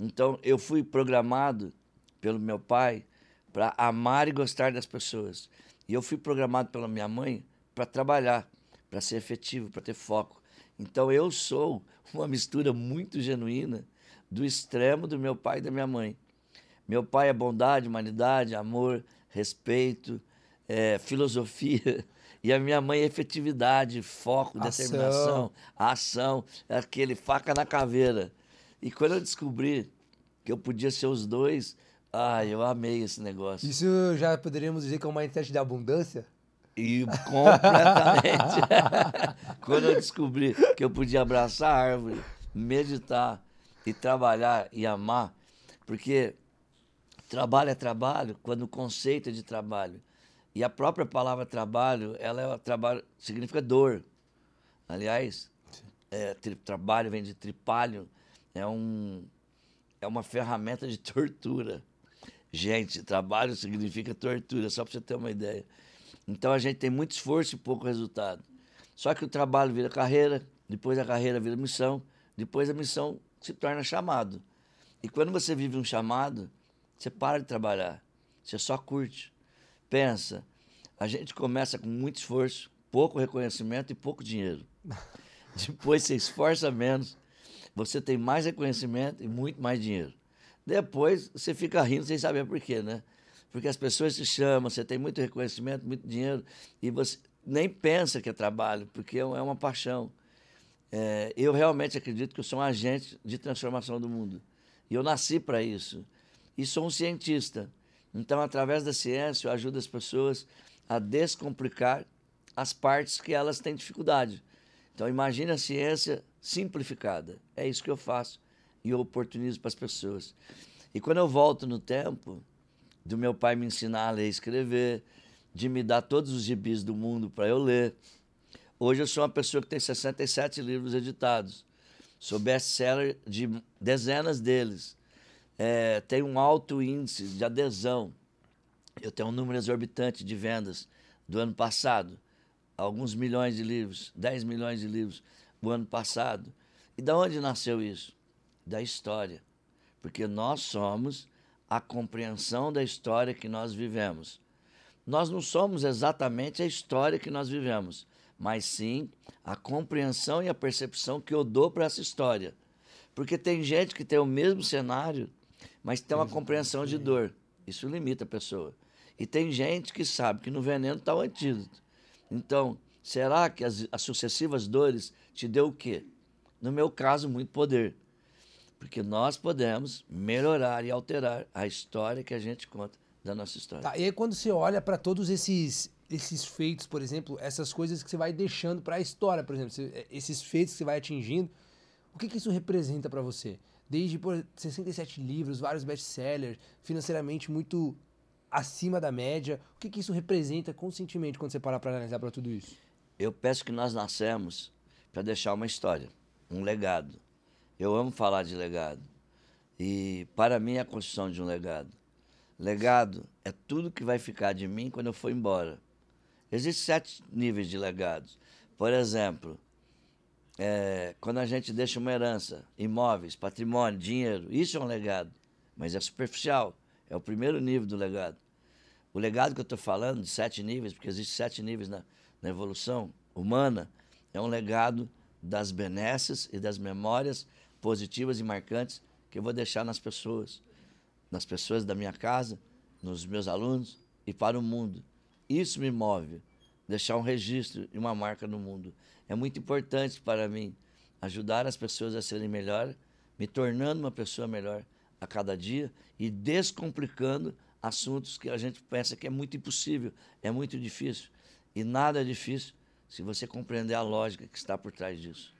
Então, eu fui programado pelo meu pai para amar e gostar das pessoas. E eu fui programado pela minha mãe para trabalhar, para ser efetivo, para ter foco. Então, eu sou uma mistura muito genuína do extremo do meu pai e da minha mãe. Meu pai é bondade, humanidade, amor, respeito, é, filosofia. E a minha mãe é efetividade, foco, ação. determinação, ação, é aquele faca na caveira. E quando eu descobri que eu podia ser os dois, ah, eu amei esse negócio. Isso já poderíamos dizer que é um mindset de abundância? E completamente. quando eu descobri que eu podia abraçar a árvore, meditar e trabalhar e amar, porque trabalho é trabalho quando o conceito é de trabalho. E a própria palavra trabalho, ela é trabalho significa dor. Aliás, é, tri, trabalho vem de tripalho, é, um, é uma ferramenta de tortura. Gente, trabalho significa tortura, só para você ter uma ideia. Então a gente tem muito esforço e pouco resultado. Só que o trabalho vira carreira, depois a carreira vira missão, depois a missão se torna chamado. E quando você vive um chamado, você para de trabalhar, você só curte. Pensa, a gente começa com muito esforço, pouco reconhecimento e pouco dinheiro. Depois você esforça menos, você tem mais reconhecimento e muito mais dinheiro. Depois você fica rindo sem saber por quê, né? Porque as pessoas te chamam, você tem muito reconhecimento, muito dinheiro, e você nem pensa que é trabalho, porque é, é uma paixão. É, eu realmente acredito que eu sou um agente de transformação do mundo. E eu nasci para isso. E sou um cientista. Então, através da ciência, eu ajudo as pessoas a descomplicar as partes que elas têm dificuldade. Então imagine a ciência simplificada. É isso que eu faço e eu oportunizo para as pessoas. E quando eu volto no tempo, do meu pai me ensinar a ler e escrever, de me dar todos os gibis do mundo para eu ler. Hoje eu sou uma pessoa que tem 67 livros editados. Sou best-seller de dezenas deles. É, tenho um alto índice de adesão. Eu tenho um número exorbitante de vendas do ano passado alguns milhões de livros, 10 milhões de livros o ano passado. E da onde nasceu isso? Da história. Porque nós somos a compreensão da história que nós vivemos. Nós não somos exatamente a história que nós vivemos, mas sim a compreensão e a percepção que eu dou para essa história. Porque tem gente que tem o mesmo cenário, mas tem uma compreensão de dor. Isso limita a pessoa. E tem gente que sabe que no veneno está o antídoto. Então, será que as, as sucessivas dores te deu o quê? No meu caso, muito poder. Porque nós podemos melhorar e alterar a história que a gente conta da nossa história. Tá, e aí quando você olha para todos esses esses feitos, por exemplo, essas coisas que você vai deixando para a história, por exemplo, é, esses feitos que você vai atingindo, o que, que isso representa para você? Desde por, 67 livros, vários best-sellers, financeiramente muito acima da média? O que, que isso representa conscientemente quando você parar para analisar para tudo isso? Eu penso que nós nascemos para deixar uma história, um legado. Eu amo falar de legado. E para mim é a construção de um legado. Legado é tudo que vai ficar de mim quando eu for embora. Existem sete níveis de legados. Por exemplo, é, quando a gente deixa uma herança, imóveis, patrimônio, dinheiro, isso é um legado, mas é superficial. É o primeiro nível do legado. O legado que eu estou falando, de sete níveis, porque existem sete níveis na, na evolução humana, é um legado das benesses e das memórias positivas e marcantes que eu vou deixar nas pessoas, nas pessoas da minha casa, nos meus alunos e para o mundo. Isso me move, deixar um registro e uma marca no mundo. É muito importante para mim ajudar as pessoas a serem melhor, me tornando uma pessoa melhor a cada dia e descomplicando assuntos que a gente pensa que é muito impossível, é muito difícil. E nada é difícil se você compreender a lógica que está por trás disso.